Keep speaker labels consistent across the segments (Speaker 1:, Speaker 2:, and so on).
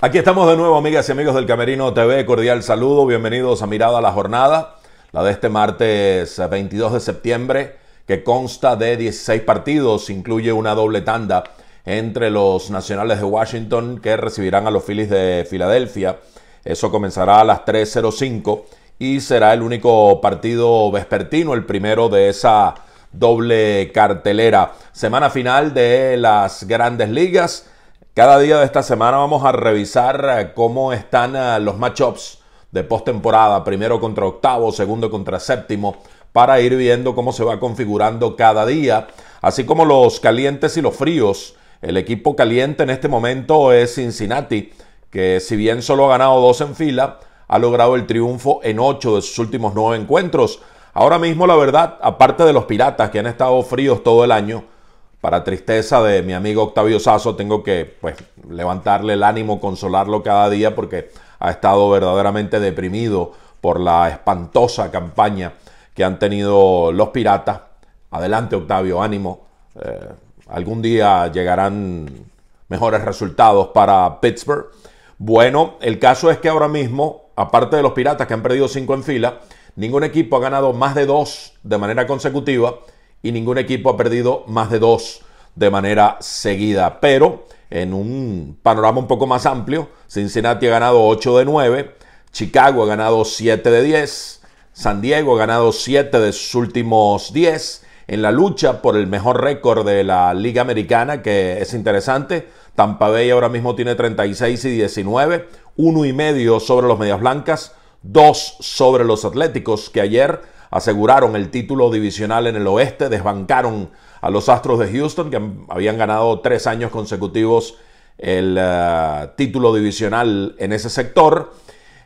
Speaker 1: Aquí estamos de nuevo, amigas y amigos del Camerino TV. Cordial saludo, bienvenidos a Mirada a la Jornada, la de este martes 22 eh, de septiembre que consta de 16 partidos, incluye una doble tanda entre los Nacionales de Washington que recibirán a los Phillies de Filadelfia. Eso comenzará a las 3.05 y será el único partido vespertino, el primero de esa doble cartelera. Semana final de las grandes ligas. Cada día de esta semana vamos a revisar eh, cómo están eh, los matchups de postemporada. Primero contra octavo, segundo contra séptimo, para ir viendo cómo se va configurando cada día, así como los calientes y los fríos. El equipo caliente en este momento es Cincinnati, que si bien solo ha ganado dos en fila, ha logrado el triunfo en ocho de sus últimos nueve encuentros. Ahora mismo, la verdad, aparte de los piratas que han estado fríos todo el año, para tristeza de mi amigo Octavio Sazo, tengo que pues, levantarle el ánimo, consolarlo cada día porque ha estado verdaderamente deprimido por la espantosa campaña que han tenido los piratas. Adelante, Octavio, ánimo. Eh, algún día llegarán mejores resultados para Pittsburgh. Bueno, el caso es que ahora mismo, aparte de los piratas que han perdido cinco en fila, ningún equipo ha ganado más de dos de manera consecutiva y ningún equipo ha perdido más de dos de manera seguida. Pero en un panorama un poco más amplio, Cincinnati ha ganado 8 de 9, Chicago ha ganado 7 de 10, San Diego ha ganado 7 de sus últimos 10 en la lucha por el mejor récord de la Liga Americana, que es interesante. Tampa Bay ahora mismo tiene 36 y 19, uno y medio sobre los Medias Blancas, dos sobre los Atléticos, que ayer aseguraron el título divisional en el oeste, desbancaron a los Astros de Houston, que habían ganado tres años consecutivos el eh, título divisional en ese sector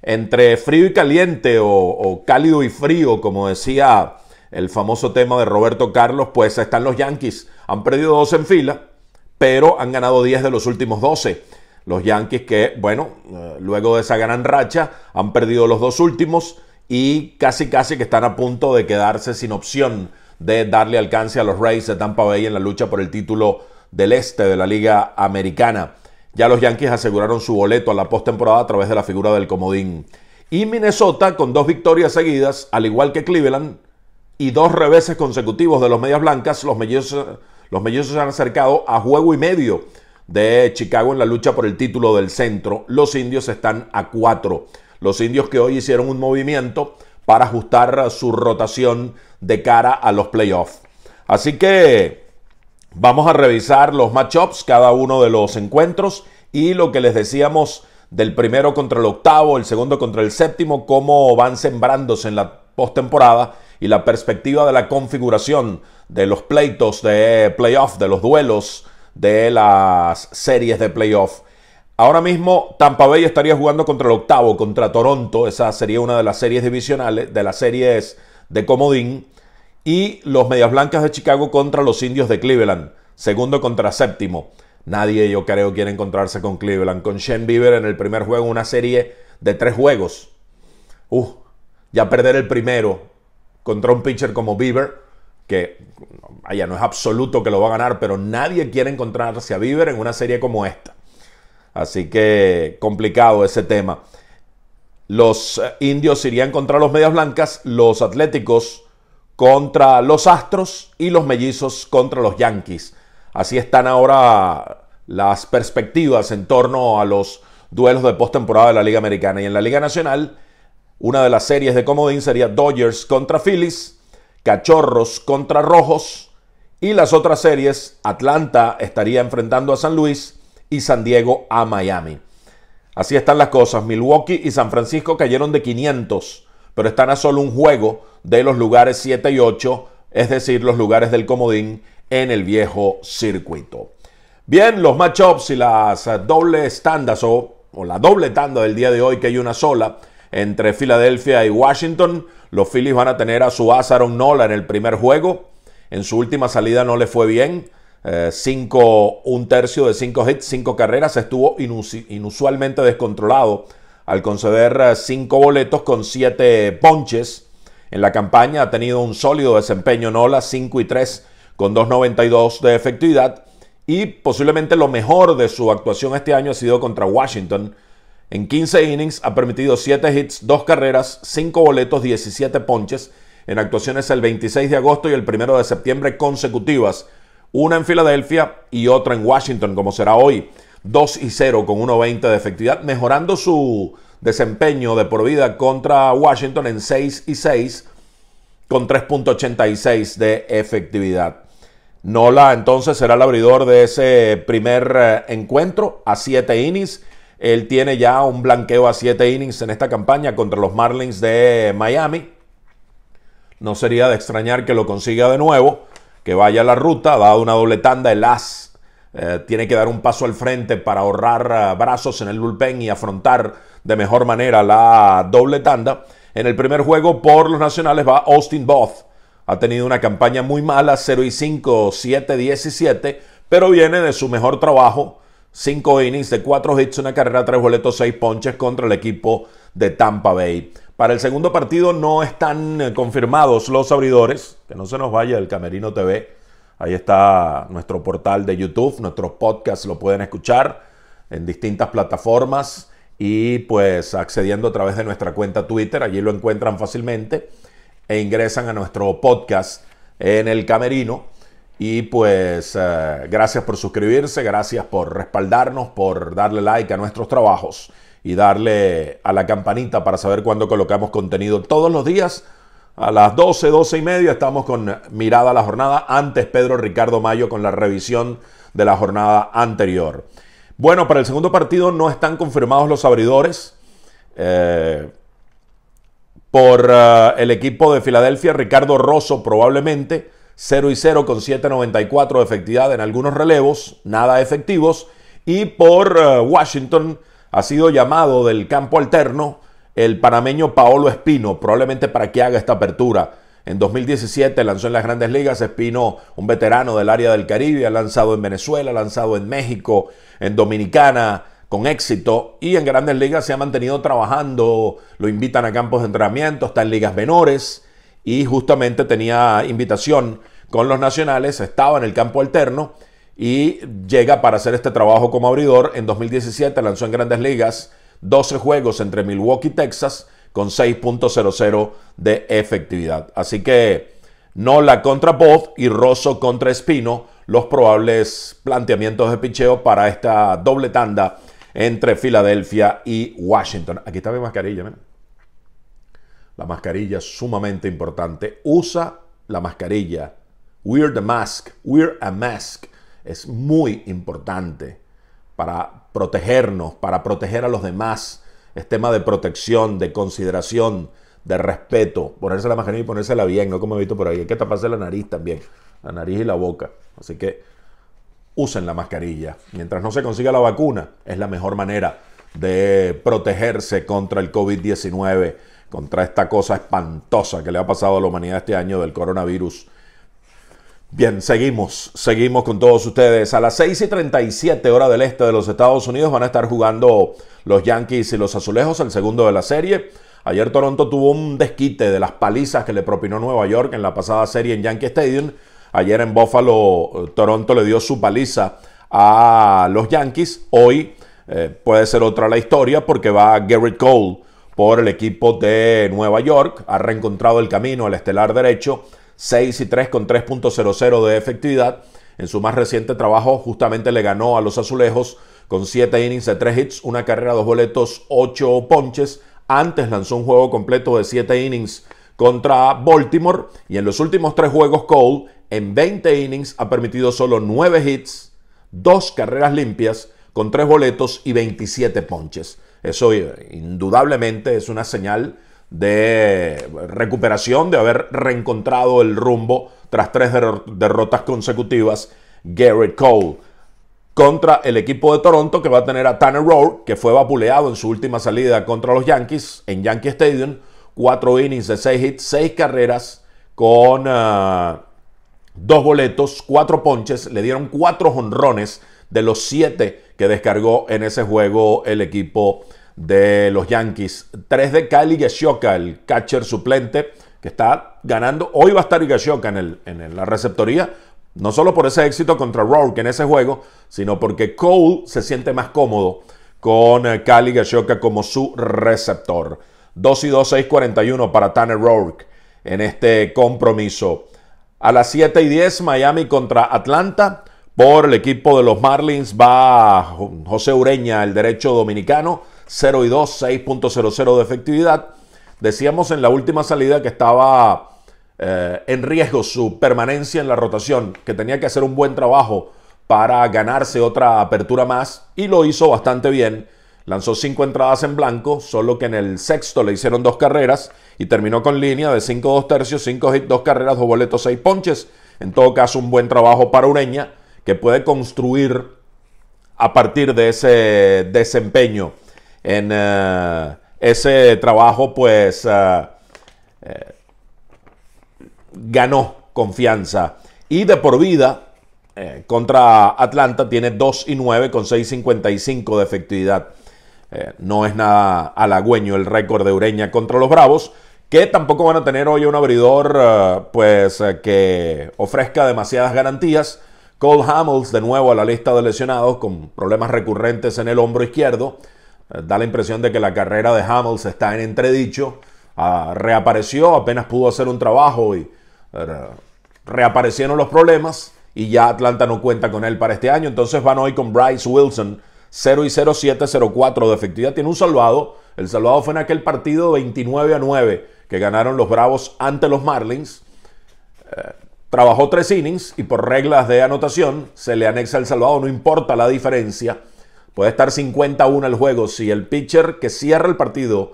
Speaker 1: entre frío y caliente o, cálido y frío, como decía el famoso tema de Roberto Carlos, pues están los Yankees. Han perdido dos en fila, pero han ganado 10 de los últimos 12. Los Yankees que, bueno, eh, luego de esa gran racha, han perdido los dos últimos y casi casi que están a punto de quedarse sin opción de darle alcance a los Rays de Tampa Bay en la lucha por el título del este de la Liga Americana. Ya los Yankees aseguraron su boleto a la postemporada a través de la figura del comodín. Y Minnesota, con dos victorias seguidas, al igual que Cleveland, y dos reveses consecutivos de los Medias Blancas, los mellizos, los se han acercado a juego y medio de Chicago en la lucha por el título del centro. Los indios están a cuatro. Los indios que hoy hicieron un movimiento para ajustar su rotación de cara a los playoffs. Así que Vamos a revisar los matchups, cada uno de los encuentros y lo que les decíamos del primero contra el octavo, el segundo contra el séptimo, cómo van sembrándose en la postemporada y la perspectiva de la configuración de los pleitos de playoff, de los duelos de las series de playoff. Ahora mismo Tampa Bay estaría jugando contra el octavo, contra Toronto, esa sería una de las series divisionales, de las series de comodín y los Medias Blancas de Chicago contra los Indios de Cleveland, segundo contra séptimo. Nadie yo creo quiere encontrarse con Cleveland, con Shane Bieber en el primer juego, una serie de tres juegos. Uh, ya perder el primero contra un pitcher como Bieber, que allá no es absoluto que lo va a ganar, pero nadie quiere encontrarse a Bieber en una serie como esta. Así que complicado ese tema. Los eh, indios irían contra los medias blancas, los atléticos contra los Astros y los Mellizos contra los Yankees. Así están ahora las perspectivas en torno a los duelos de postemporada de la Liga Americana. Y en la Liga Nacional, una de las series de comodín sería Dodgers contra Phillies, Cachorros contra Rojos y las otras series, Atlanta estaría enfrentando a San Luis y San Diego a Miami. Así están las cosas. Milwaukee y San Francisco cayeron de 500 pero están a solo un juego de los lugares 7 y 8, es decir, los lugares del comodín en el viejo circuito. Bien, los matchups y las eh, dobles tandas o, la doble tanda del día de hoy, que hay una sola, entre Filadelfia y Washington. Los Phillies van a tener a su aaron Nola en el primer juego. En su última salida no le fue bien. Eh, cinco, un tercio de cinco hits, cinco carreras. Estuvo inusualmente descontrolado al conceder eh, cinco boletos con siete ponches. En la campaña ha tenido un sólido desempeño en Ola, 5 y 3 con 2.92 de efectividad y posiblemente lo mejor de su actuación este año ha sido contra Washington. En 15 innings ha permitido 7 hits, 2 carreras, 5 boletos, 17 ponches en actuaciones el 26 de agosto y el 1 de septiembre consecutivas, una en Filadelfia y otra en Washington, como será hoy. 2 y 0 con 1.20 de efectividad, mejorando su desempeño de por vida contra Washington en 6 y 6 con 3.86 de efectividad. Nola entonces será el abridor de ese primer eh, encuentro a 7 innings. Él tiene ya un blanqueo a 7 innings en esta campaña contra los Marlins de Miami. No sería de extrañar que lo consiga de nuevo, que vaya a la ruta, dado una doble tanda, el as eh, tiene que dar un paso al frente para ahorrar eh, brazos en el bullpen y afrontar de mejor manera la doble tanda. En el primer juego por los Nacionales va Austin Both. Ha tenido una campaña muy mala, 0 y 5, 7, 17, pero viene de su mejor trabajo. 5 innings de 4 hits, una carrera, 3 boletos, 6 ponches contra el equipo de Tampa Bay. Para el segundo partido no están eh, confirmados los abridores, que no se nos vaya el Camerino TV Ahí está nuestro portal de YouTube, nuestros podcasts lo pueden escuchar en distintas plataformas y pues accediendo a través de nuestra cuenta Twitter, allí lo encuentran fácilmente e ingresan a nuestro podcast en el camerino. Y pues eh, gracias por suscribirse, gracias por respaldarnos, por darle like a nuestros trabajos y darle a la campanita para saber cuándo colocamos contenido todos los días a las 12, 12 y media estamos con mirada a la jornada. Antes Pedro Ricardo Mayo con la revisión de la jornada anterior. Bueno, para el segundo partido no están confirmados los abridores. Eh, por eh, el equipo de Filadelfia, Ricardo Rosso probablemente 0 y 0 con 7.94 de efectividad en algunos relevos, nada efectivos. Y por eh, Washington ha sido llamado del campo alterno el panameño Paolo Espino, probablemente para que haga esta apertura. En 2017 lanzó en las grandes ligas Espino, un veterano del área del Caribe, ha lanzado en Venezuela, ha lanzado en México, en Dominicana, con éxito y en grandes ligas se ha mantenido trabajando, lo invitan a campos de entrenamiento, está en ligas menores y justamente tenía invitación con los nacionales, estaba en el campo alterno y llega para hacer este trabajo como abridor. En 2017 lanzó en grandes ligas 12 juegos entre Milwaukee y Texas con 6.00 de efectividad. Así que Nola contra Bob y Rosso contra Espino, los probables planteamientos de picheo para esta doble tanda entre Filadelfia y Washington. Aquí está mi mascarilla, La mascarilla es sumamente importante. Usa la mascarilla. Wear the mask. Wear a mask. Es muy importante para protegernos, para proteger a los demás. Es tema de protección, de consideración, de respeto. Ponerse la mascarilla y ponérsela bien, no como he visto por ahí. Hay que taparse la nariz también, la nariz y la boca. Así que usen la mascarilla. Mientras no se consiga la vacuna, es la mejor manera de protegerse contra el COVID-19, contra esta cosa espantosa que le ha pasado a la humanidad este año del coronavirus. Bien, seguimos, seguimos con todos ustedes. A las 6 y 37 hora del este de los Estados Unidos van a estar jugando los Yankees y los Azulejos, el segundo de la serie. Ayer Toronto tuvo un desquite de las palizas que le propinó Nueva York en la pasada serie en Yankee Stadium. Ayer en Buffalo, eh, Toronto le dio su paliza a los Yankees. Hoy eh, puede ser otra la historia porque va Garrett Cole por el equipo de Nueva York. Ha reencontrado el camino, al estelar derecho 6 y 3 con 3.00 de efectividad. En su más reciente trabajo justamente le ganó a los azulejos con 7 innings de 3 hits, una carrera, dos boletos, 8 ponches. Antes lanzó un juego completo de 7 innings contra Baltimore y en los últimos 3 juegos Cole en 20 innings ha permitido solo 9 hits, 2 carreras limpias con 3 boletos y 27 ponches. Eso eh, indudablemente es una señal de recuperación, de haber reencontrado el rumbo tras tres derrotas consecutivas, Garrett Cole contra el equipo de Toronto que va a tener a Tanner Rowe, que fue vapuleado en su última salida contra los Yankees en Yankee Stadium. Cuatro innings de seis hits, seis carreras con ah, dos boletos, cuatro ponches. Le dieron cuatro honrones de los siete que descargó en ese juego el equipo de los Yankees. 3 de Cali Gashoka, el catcher suplente, que está ganando. Hoy va a estar en, en la receptoría, no solo por ese éxito contra Rourke en ese juego, sino porque Cole se siente más cómodo con eh, Cali Gashoka como su receptor. 2 y 2, 6, 41 para Tanner Rourke en este compromiso. A las 7 y 10, Miami contra Atlanta. Por el equipo de los Marlins va José Ureña, el derecho dominicano. 0 y 2, 6.00 de efectividad. Decíamos en la última salida que estaba eh, en riesgo su permanencia en la rotación, que tenía que hacer un buen trabajo para ganarse otra apertura más y lo hizo bastante bien. Lanzó cinco entradas en blanco, solo que en el sexto le hicieron dos carreras y terminó con línea de 5-2 tercios, 5 hits, 2 carreras, 2 boletos, 6 ponches. En todo caso, un buen trabajo para Ureña, que puede construir a partir de ese desempeño en eh, ese trabajo, pues eh, eh, ganó confianza. Y de por vida, contra Atlanta, tiene 2 y 9 con 6.55 de efectividad. no es nada halagüeño el récord de Ureña contra los Bravos, que tampoco van a tener hoy un abridor pues, que ofrezca demasiadas garantías. Cole Hamels de nuevo a la lista de lesionados con problemas recurrentes en el hombro izquierdo. Eh, da la impresión de que la carrera de Hamels está en entredicho. Ah, reapareció, apenas pudo hacer un trabajo y eh, reaparecieron los problemas y ya Atlanta no cuenta con él para este año. Entonces van hoy con Bryce Wilson, 0 y 0, de efectividad. Tiene un salvado. El salvado fue en aquel partido 29 a 9 que ganaron los Bravos ante los Marlins. Eh, trabajó tres innings y por reglas de anotación se le anexa el salvado, no importa la diferencia Puede estar 51 el juego si el pitcher que cierra el partido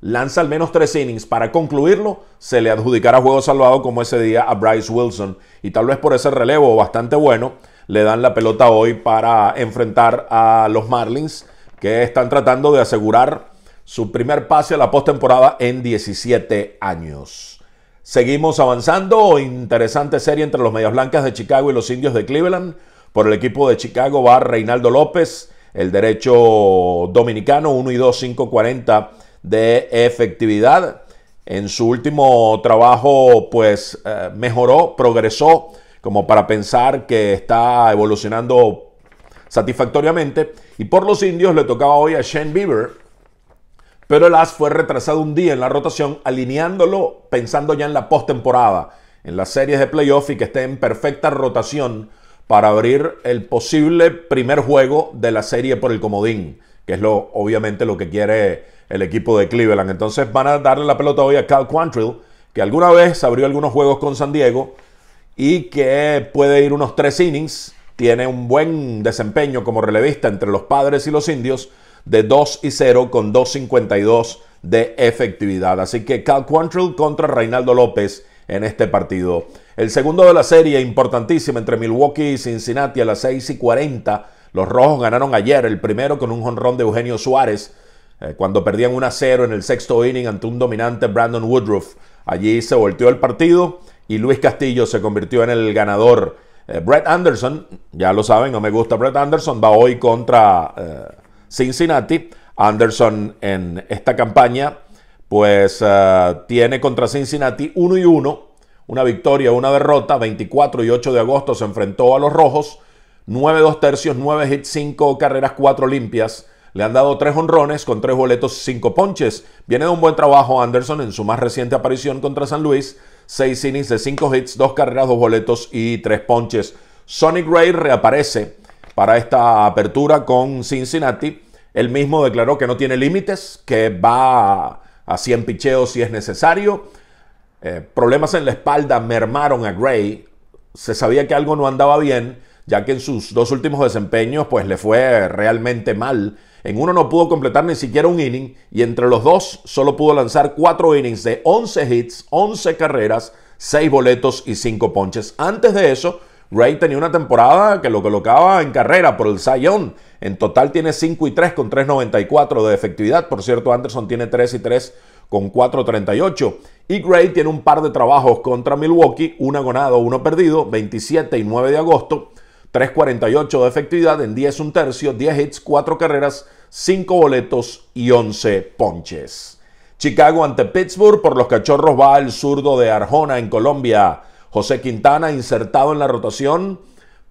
Speaker 1: lanza al menos tres innings para concluirlo, se le adjudicará juego salvado como ese día a Bryce Wilson. Y tal vez por ese relevo bastante bueno, le dan la pelota hoy para enfrentar a los Marlins, que están tratando de asegurar su primer pase a la postemporada en 17 años. Seguimos avanzando. Interesante serie entre los Medias Blancas de Chicago y los Indios de Cleveland. Por el equipo de Chicago va Reinaldo López el derecho dominicano, 1 y 2, 5.40 de efectividad. En su último trabajo, pues eh, mejoró, progresó, como para pensar que está evolucionando satisfactoriamente. Y por los indios le tocaba hoy a Shane Bieber, pero el as fue retrasado un día en la rotación, alineándolo pensando ya en la postemporada, en las series de playoff y que esté en perfecta rotación para abrir el posible primer juego de la serie por el comodín, que es lo, obviamente lo que quiere el equipo de Cleveland. Entonces van a darle la pelota hoy a Cal Quantrill, que alguna vez abrió algunos juegos con San Diego y que puede ir unos tres innings. Tiene un buen desempeño como relevista entre los padres y los indios de 2 y 0 con 2.52 de efectividad. Así que Cal Quantrill contra Reinaldo López en este partido. El segundo de la serie, importantísima, entre Milwaukee y Cincinnati a las 6 y 40. Los rojos ganaron ayer, el primero con un jonrón de Eugenio Suárez, eh, cuando perdían 1 0 en el sexto inning ante un dominante Brandon Woodruff. Allí se volteó el partido y Luis Castillo se convirtió en el ganador. Eh, Brett Anderson, ya lo saben, no me gusta Brett Anderson, va hoy contra eh, Cincinnati. Anderson en esta campaña, pues tiene contra Cincinnati 1 y 1 una victoria, una derrota. 24 y 8 de agosto se enfrentó a los Rojos. 9 2 tercios, 9 hits, 5 carreras, 4 limpias. Le han dado 3 honrones con 3 boletos, y 5 ponches. Viene de un buen trabajo Anderson en su más reciente aparición contra San Luis. 6 innings de 5 hits, 2 carreras, 2 boletos y 3 ponches. Sonic Ray reaparece para esta apertura con Cincinnati. Él mismo declaró que no tiene límites, que va a 100 picheos si es necesario eh, problemas en la espalda mermaron a Gray. Se sabía que algo no andaba bien, ya que en sus dos últimos desempeños pues le fue realmente mal. En uno no pudo completar ni siquiera un inning y entre los dos solo pudo lanzar cuatro innings de 11 hits, 11 carreras, 6 boletos y 5 ponches. Antes de eso, Gray tenía una temporada que lo colocaba en carrera por el Sayón. En total tiene 5 y 3 con 3.94 de efectividad. Por cierto, Anderson tiene 3 y 3 con 4.38. Y Gray tiene un par de trabajos contra Milwaukee, una ganado, uno perdido, 27 y 9 de agosto, 3.48 de efectividad en 10 un tercio, 10 hits, 4 carreras, 5 boletos y 11 ponches. Chicago ante Pittsburgh, por los cachorros va el zurdo de Arjona en Colombia. José Quintana insertado en la rotación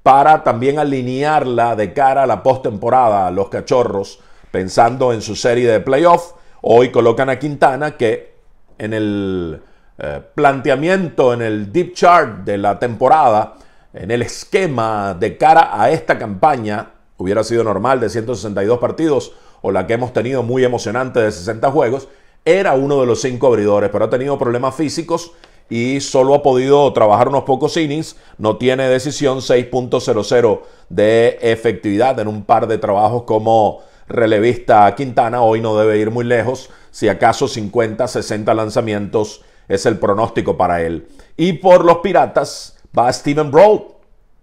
Speaker 1: para también alinearla de cara a la postemporada a los cachorros, pensando en su serie de playoffs. Hoy colocan a Quintana que en el eh, planteamiento, en el deep chart de la temporada, en el esquema de cara a esta campaña, hubiera sido normal de 162 partidos o la que hemos tenido muy emocionante de 60 juegos, era uno de los cinco abridores, pero ha tenido problemas físicos y solo ha podido trabajar unos pocos innings. No tiene decisión 6.00 de efectividad en un par de trabajos como relevista Quintana hoy no debe ir muy lejos, si acaso 50, 60 lanzamientos es el pronóstico para él. Y por los Piratas va Steven Broad,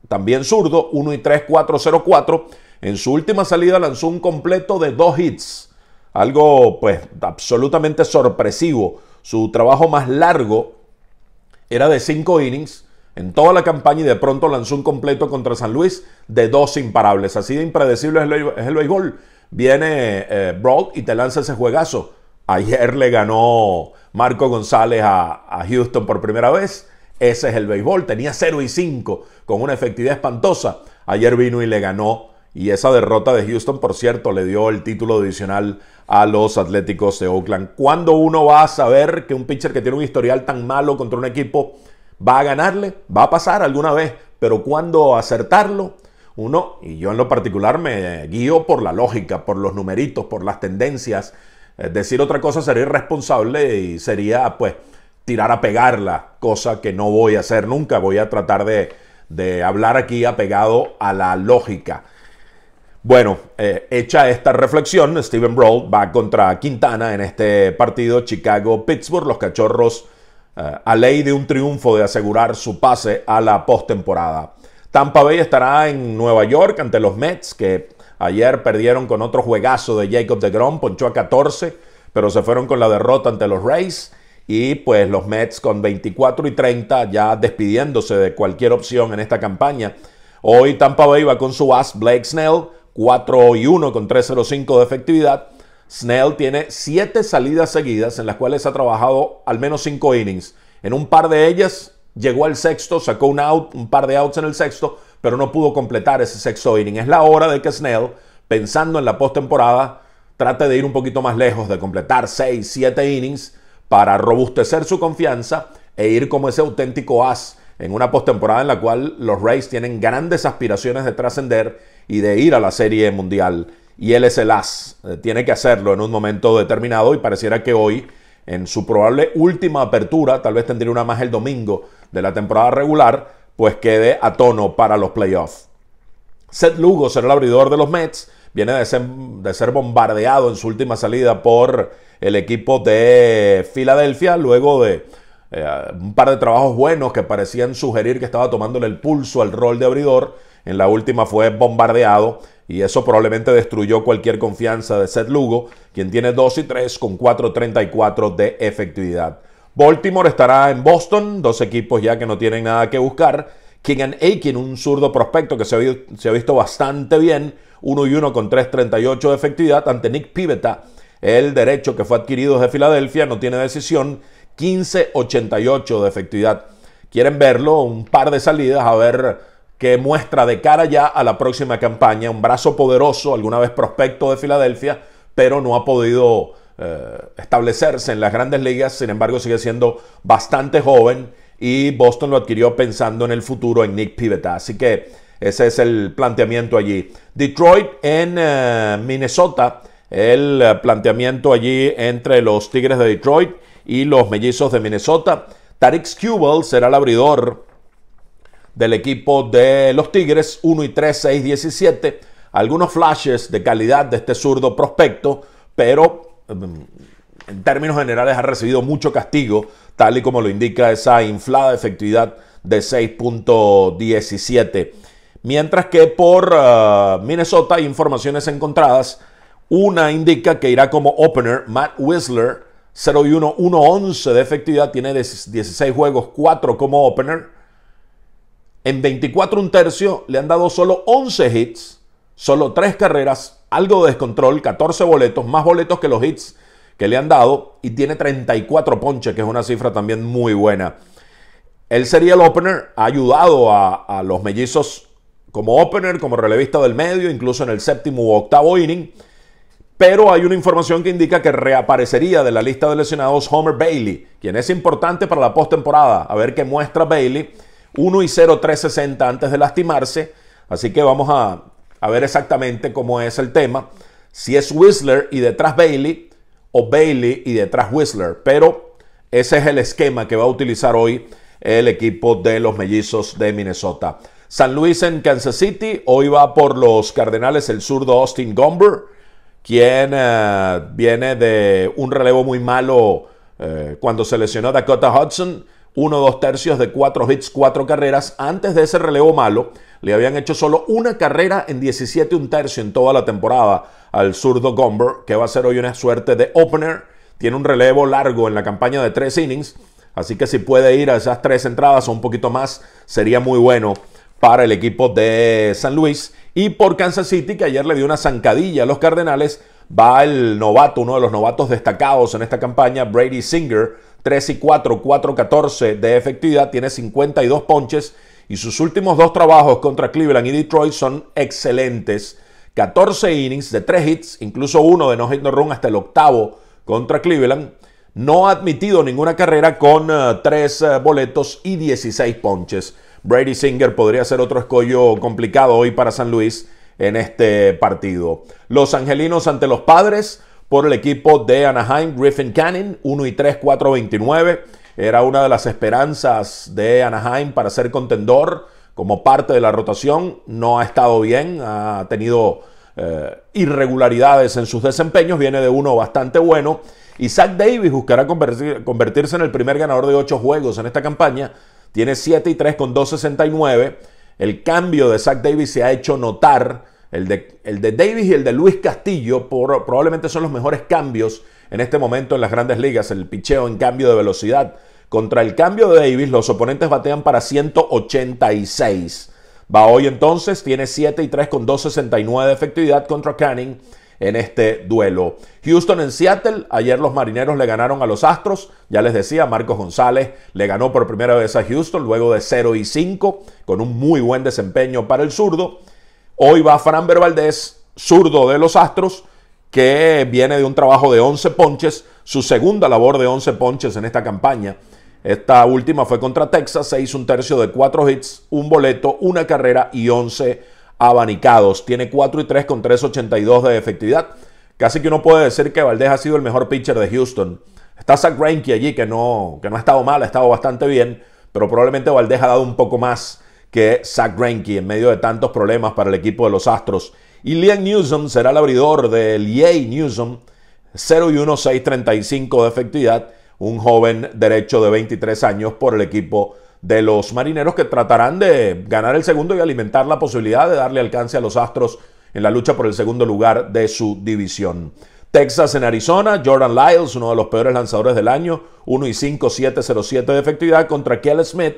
Speaker 1: también zurdo, 1 y 3, 4, 0, 4. En su última salida lanzó un completo de dos hits, algo pues absolutamente sorpresivo. Su trabajo más largo era de 5 innings en toda la campaña y de pronto lanzó un completo contra San Luis de dos imparables. Así de impredecible es el, es el béisbol viene eh, Brock y te lanza ese juegazo. Ayer le ganó Marco González a, a, Houston por primera vez. Ese es el béisbol. Tenía 0 y 5 con una efectividad espantosa. Ayer vino y le ganó. Y esa derrota de Houston, por cierto, le dio el título adicional a los Atléticos de Oakland. ¿Cuándo uno va a saber que un pitcher que tiene un historial tan malo contra un equipo va a ganarle? Va a pasar alguna vez. Pero ¿cuándo acertarlo? Uno, y yo en lo particular me guío por la lógica, por los numeritos, por las tendencias. Eh, decir otra cosa sería irresponsable y sería pues tirar a pegarla, cosa que no voy a hacer nunca. Voy a tratar de, hablar aquí apegado a la lógica. Bueno, eh, hecha esta reflexión, Steven Brawl va contra Quintana en este partido Chicago-Pittsburgh. Los cachorros eh, a ley de un triunfo de asegurar su pase a la postemporada. Tampa Bay estará en Nueva York ante los Mets, que ayer perdieron con otro juegazo de Jacob de Grom, ponchó a 14, pero se fueron con la derrota ante los Rays. Y pues los Mets con 24 y 30 ya despidiéndose de cualquier opción en esta campaña. Hoy Tampa Bay va con su as Blake Snell, 4 y 1 con 3.05 de efectividad. Snell tiene 7 salidas seguidas en las cuales ha trabajado al menos 5 innings. En un par de ellas Llegó al sexto, sacó un, out, un par de outs en el sexto, pero no pudo completar ese sexto inning. Es la hora de que Snell, pensando en la postemporada, trate de ir un poquito más lejos, de completar seis, siete innings para robustecer su confianza e ir como ese auténtico as en una postemporada en la cual los Rays tienen grandes aspiraciones de trascender y de ir a la Serie Mundial. Y él es el as, eh, tiene que hacerlo en un momento determinado y pareciera que hoy, en su probable última apertura, tal vez tendría una más el domingo, de la temporada regular, pues quede a tono para los playoffs. Seth Lugo será el abridor de los Mets. Viene de ser, bombardeado en su última salida por el equipo de Filadelfia, luego de eh, un par de trabajos buenos que parecían sugerir que estaba tomándole el pulso al rol de abridor. En la última fue bombardeado y eso probablemente destruyó cualquier confianza de Seth Lugo, quien tiene 2 y 3 con 4.34 de efectividad. Baltimore estará en Boston, dos equipos ya que no tienen nada que buscar. Keegan Aiken, un zurdo prospecto que se ha, visto bastante bien, 1 y 1 con 3.38 de efectividad ante Nick Pivetta, el derecho que fue adquirido desde Filadelfia, no tiene decisión, 15.88 de efectividad. Quieren verlo, un par de salidas, a ver qué muestra de cara ya a la próxima campaña. Un brazo poderoso, alguna vez prospecto de Filadelfia, pero no ha podido eh, establecerse en las grandes ligas, sin embargo sigue siendo bastante joven y Boston lo adquirió pensando en el futuro en Nick Pivetta. Así que ese es el planteamiento allí. Detroit en eh, Minnesota, el planteamiento allí entre los Tigres de Detroit y los Mellizos de Minnesota. Tarik Skubal será el abridor del equipo de los Tigres, 1 y 3, 6, 17. Algunos flashes de calidad de este zurdo prospecto, pero en términos generales ha recibido mucho castigo, tal y como lo indica esa inflada efectividad de 6.17. Mientras que por ah, Minnesota hay informaciones encontradas. Una indica que irá como opener Matt Whistler, 0 y 1, 1 11 de efectividad, tiene 16 juegos, 4 como opener. En 24 un tercio le han dado solo 11 hits, Solo tres carreras, algo de descontrol, 14 boletos, más boletos que los hits que le han dado y tiene 34 ponches, que es una cifra también muy buena. Él sería el opener, ha ayudado a, los mellizos como opener, como relevista del medio, incluso en el séptimo u octavo inning. Pero hay una información que indica que reaparecería de la lista de lesionados Homer Bailey, quien es importante para la postemporada. A ver qué muestra Bailey. 1 y 0 360 antes de lastimarse. Así que vamos a a ver exactamente cómo es el tema. Si es Whistler y detrás Bailey, o Bailey y detrás Whistler. Pero ese es el esquema que va a utilizar hoy el equipo de los mellizos de Minnesota. San Luis en Kansas City, hoy va por los Cardenales el zurdo Austin Gomber, quien eh, viene de un relevo muy malo eh, cuando se lesionó Dakota Hudson, uno dos tercios de cuatro hits, cuatro carreras. Antes de ese relevo malo, le habían hecho solo una carrera en 17 un tercio en toda la temporada al zurdo Gomber, que va a ser hoy una suerte de opener. Tiene un relevo largo en la campaña de tres innings, así que si puede ir a esas tres entradas o un poquito más, sería muy bueno para el equipo de San Luis. Y por Kansas City, que ayer le dio una zancadilla a los Cardenales, va el novato, uno de los novatos destacados en esta campaña, Brady Singer, 3 y 4, 4-14 de efectividad, tiene 52 ponches y sus últimos dos trabajos contra Cleveland y Detroit son excelentes. 14 innings de 3 hits, incluso uno de no hit no run hasta el octavo contra Cleveland. No ha admitido ninguna carrera con 3 eh, eh, boletos y 16 ponches. Brady Singer podría ser otro escollo complicado hoy para San Luis en este partido. Los angelinos ante los padres por el equipo de Anaheim, Griffin Cannon, 1 y 3, 4, 29. Era una de las esperanzas de Anaheim para ser contendor como parte de la rotación. No ha estado bien, ha tenido eh, irregularidades en sus desempeños, viene de uno bastante bueno. Y Zach Davis buscará convertirse en el primer ganador de ocho juegos en esta campaña. Tiene 7 y 3 con 2.69. El cambio de Zach Davis se ha hecho notar. El de, el de Davis y el de Luis Castillo probablemente son los mejores cambios en este momento en las grandes ligas, el picheo en cambio de velocidad. Contra el cambio de Davis, los oponentes batean para 186. Va hoy entonces, tiene 7 y 3 con 2.69 de efectividad contra Canning en este duelo. Houston en Seattle, ayer los marineros le ganaron a los Astros, ya les decía, Marcos González le ganó por primera vez a Houston luego de 0 y 5, con un muy buen desempeño para el zurdo. Hoy va Fran Valdez, zurdo de los Astros, que viene de un trabajo de 11 ponches, su segunda labor de 11 ponches en esta campaña. Esta última fue contra Texas, se hizo un tercio de 4 hits, un boleto, una carrera y 11 abanicados. Tiene 4 y 3 con 3.82 de efectividad. Casi que uno puede decir que Valdés ha sido el mejor pitcher de Houston. Está Zach Greinke allí, que no, que no ha estado mal, ha estado bastante bien, pero probablemente Valdés ha dado un poco más que Zach Greinke en medio de tantos problemas para el equipo de los Astros. Y Liam Newsom será el abridor del Yay Newsom, 0 y 1, 6.35 de efectividad, un joven derecho de 23 años por el equipo de los marineros que tratarán de ganar el segundo y alimentar la posibilidad de darle alcance a los Astros en la lucha por el segundo lugar de su división. Texas en Arizona, Jordan Lyles, uno de los peores lanzadores del año, 1 y 5, siete de efectividad contra Kelly Smith,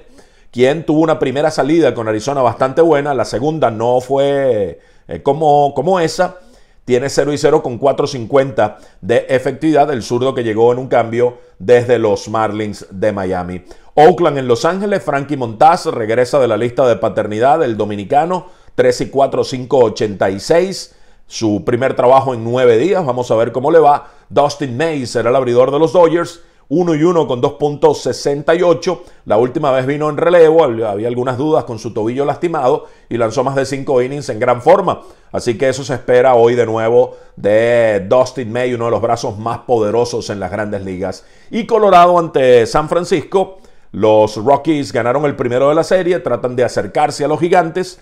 Speaker 1: quien tuvo una primera salida con Arizona bastante buena, la segunda no fue eh, como, como esa. Tiene 0 y 0 con 4.50 de efectividad el zurdo que llegó en un cambio desde los Marlins de Miami. Oakland en Los Ángeles, Frankie Montaz regresa de la lista de paternidad, el dominicano, 3 y 4, 5, 86 su primer trabajo en nueve días. Vamos a ver cómo le va. Dustin May será el abridor de los Dodgers 1 y 1 con 2.68. La última vez vino en relevo, había algunas dudas con su tobillo lastimado y lanzó más de 5 innings en gran forma. Así que eso se espera hoy de nuevo de Dustin May, uno de los brazos más poderosos en las grandes ligas. Y Colorado ante San Francisco. Los Rockies ganaron el primero de la serie, tratan de acercarse a los gigantes.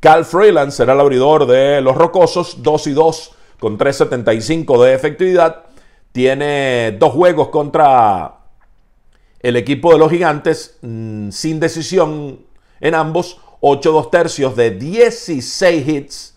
Speaker 1: Cal Freeland será el abridor de los Rocosos, 2 y 2 con 3.75 de efectividad. Tiene dos juegos contra el equipo de los gigantes mm, sin decisión en ambos. 8-2 tercios de 16 hits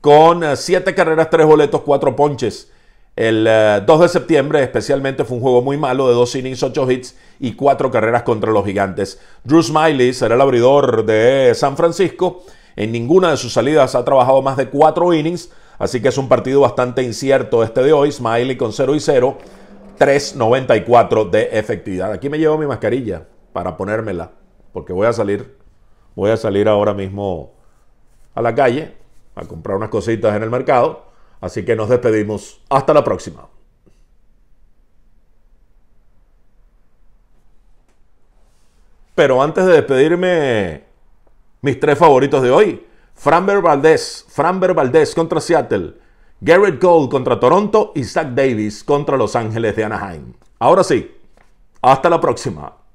Speaker 1: con 7 eh, carreras, 3 boletos, 4 ponches. El 2 eh, de septiembre especialmente fue un juego muy malo de 2 innings, 8 hits y 4 carreras contra los gigantes. Drew Smiley será el abridor de San Francisco. En ninguna de sus salidas ha trabajado más de 4 innings. Así que es un partido bastante incierto este de hoy. Smiley con 0 y 0, 3.94 de efectividad. Aquí me llevo mi mascarilla para ponérmela, porque voy a salir, voy a salir ahora mismo a la calle a comprar unas cositas en el mercado. Así que nos despedimos. Hasta la próxima. Pero antes de despedirme, mis tres favoritos de hoy. Franber Valdez, Franber Valdez contra Seattle, Garrett Gold contra Toronto y Zach Davis contra Los Ángeles de Anaheim. Ahora sí, hasta la próxima.